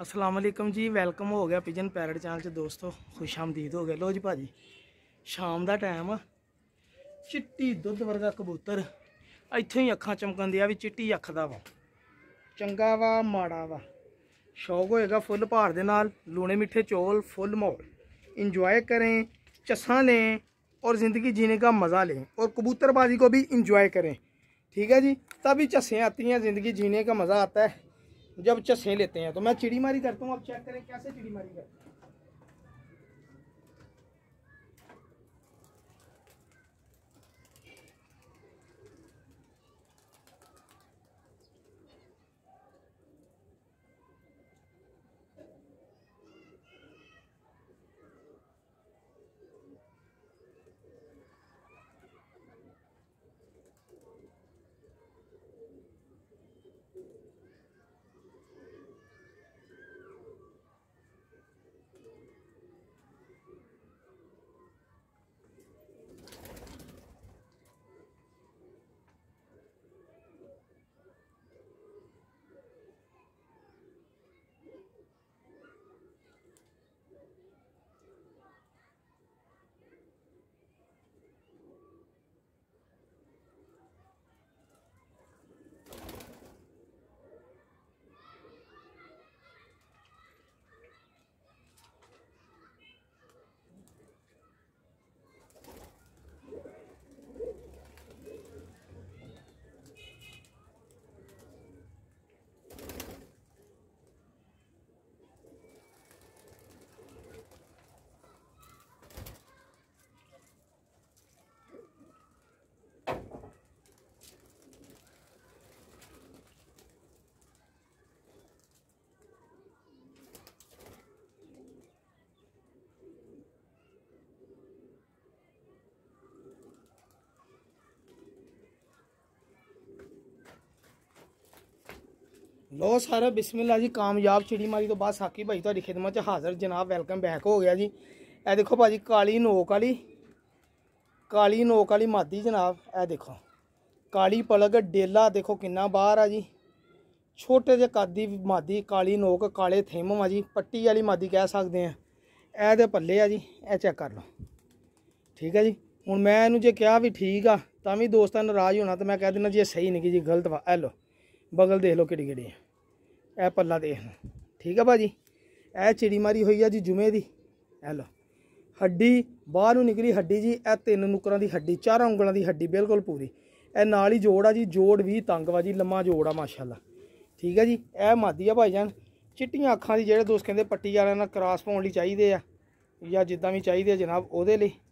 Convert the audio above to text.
असलम जी welcome हो गया pigeon पैरड channel दोस्तों खुश आमदीद हो गया लो जी भाजी शाम का टाइम चिट्टी दुध वर्गा कबूतर इतों ही अखा चमकन दिया भी चिट्टी अखदा वा चंगा वा माड़ा वा शौक होएगा फुल भार के नाल लूने मिठे चौल फुल माहौल इंजॉय करें चसा लें और जिंदगी जीने का मजा लें और कबूतरबाजी को भी इंजॉय करें ठीक है जी तभी चसें आती हैं जिंदगी जीने का मजा आता है जब चसे लेते हैं तो मैं चिड़ी मारी करता हूँ आप चेक करें कैसे चिड़ी मारी करते हैं ਲੋ ਸਾਰਾ ਬਿਸਮਿਲ੍ਲਾ ਜੀ ਕਾਮਯਾਬ ਚਿੜੀ ਮਾਰੀ ਤੋਂ ਬਾਅਦ ਸਾਕੀ ਭਾਈ ਤੁਹਾਡੀ ਖਿਦਮਤ 'ਚ ਹਾਜ਼ਰ ਜਨਾਬ ਵੈਲਕਮ ਬੈਕ ਹੋ ਗਿਆ ਜੀ ਇਹ ਦੇਖੋ ਭਾਜੀ ਕਾਲੀ ਨੋਕ ਵਾਲੀ ਕਾਲੀ ਨੋਕ ਵਾਲੀ ਮਾਦੀ ਜਨਾਬ ਇਹ ਦੇਖੋ ਕਾਲੀ ਪਲਗ ਡੇਲਾ ਦੇਖੋ ਕਿੰਨਾ ਬਾਹਰ ਆ ਜੀ ਛੋਟੇ ਜਿਹੇ ਕਾਦੀ ਮਾਦੀ ਕਾਲੀ ਨੋਕ ਕਾਲੇ ਥਿਮ ਆ ਜੀ ਪੱਟੀ ਵਾਲੀ ਮਾਦੀ ਕਹਿ ਸਕਦੇ ਆ ਇਹ ਦੇ ਪੱਲੇ ਆ ਜੀ ਇਹ ਚੈੱਕ ਕਰ ਲਓ ਠੀਕ ਹੈ ਜੀ ਹੁਣ ਮੈਂ ਇਹਨੂੰ ਜੇ ਕਿਹਾ ਵੀ ਠੀਕ ਆ ਤਾਂ ਵੀ ਦੋਸਤਾਂ ਨਾਰਾਜ਼ ਹੋਣਾ ਤਾਂ ਮੈਂ ਕਹਿ ਦਿੰਦਾ ਜੀ ਇਹ ਸਹੀ ਨਹੀਂ ਜੀ ਗਲਤ ਵਾ ਇਹ ਲਓ ਬਗਲ ਦੇਖ ਲਓ ਕਿਹੜੀ ਕਿਹੜੀ ਆ ਇਹ ਪੱਲਾ ਦੇਖ ਲਓ ਠੀਕ ਆ ਭਾਜੀ ਇਹ ਚਿੜੀ ਮਾਰੀ ਹੋਈ ਆ ਜੀ ਜੁਮੇ ਦੀ ਇਹ ਲਓ ਹੱਡੀ ਬਾਹਰ ਨੂੰ ਨਿਕਲੀ ਹੱਡੀ ਜੀ ਇਹ ਤਿੰਨ ਨੁਕਰਾਂ ਦੀ ਹੱਡੀ ਚਾਰਾਂ ਉਂਗਲਾਂ ਦੀ ਹੱਡੀ ਬਿਲਕੁਲ ਪੂਰੀ ਇਹ ਨਾਲ ਹੀ ਜੋੜ ਆ ਜੀ ਜੋੜ ਵੀ ਤੰਗ ਵਾ ਜੀ ਲੰਮਾ ਜੋੜ ਆ ਮਾਸ਼ਾਅੱਲਾ ਠੀਕ ਆ ਜੀ ਇਹ ਮਾਦੀ ਆ ਭਾਈ ਜਾਨ ਚਿੱਟੀਆਂ ਅੱਖਾਂ ਦੀ ਜਿਹੜੇ ਦੋਸਤ ਕਹਿੰਦੇ ਪੱਟੀ ਵਾਲਿਆਂ ਨਾਲ ਕ੍ਰਾਸ ਪਾਉਣ ਲਈ ਚਾਹੀਦੇ ਆ ਜਾਂ ਜਿੱਦਾਂ ਵੀ ਚਾਹੀਦੇ ਆ ਜਨਾਬ ਉਹਦੇ ਲਈ